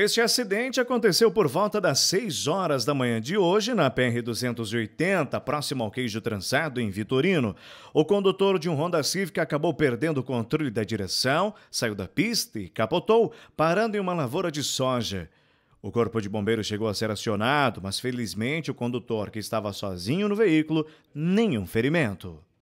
Este acidente aconteceu por volta das 6 horas da manhã de hoje na PR-280, próximo ao queijo trançado em Vitorino. O condutor de um Honda Civic acabou perdendo o controle da direção, saiu da pista e capotou, parando em uma lavoura de soja. O corpo de bombeiros chegou a ser acionado, mas felizmente o condutor, que estava sozinho no veículo, nenhum ferimento.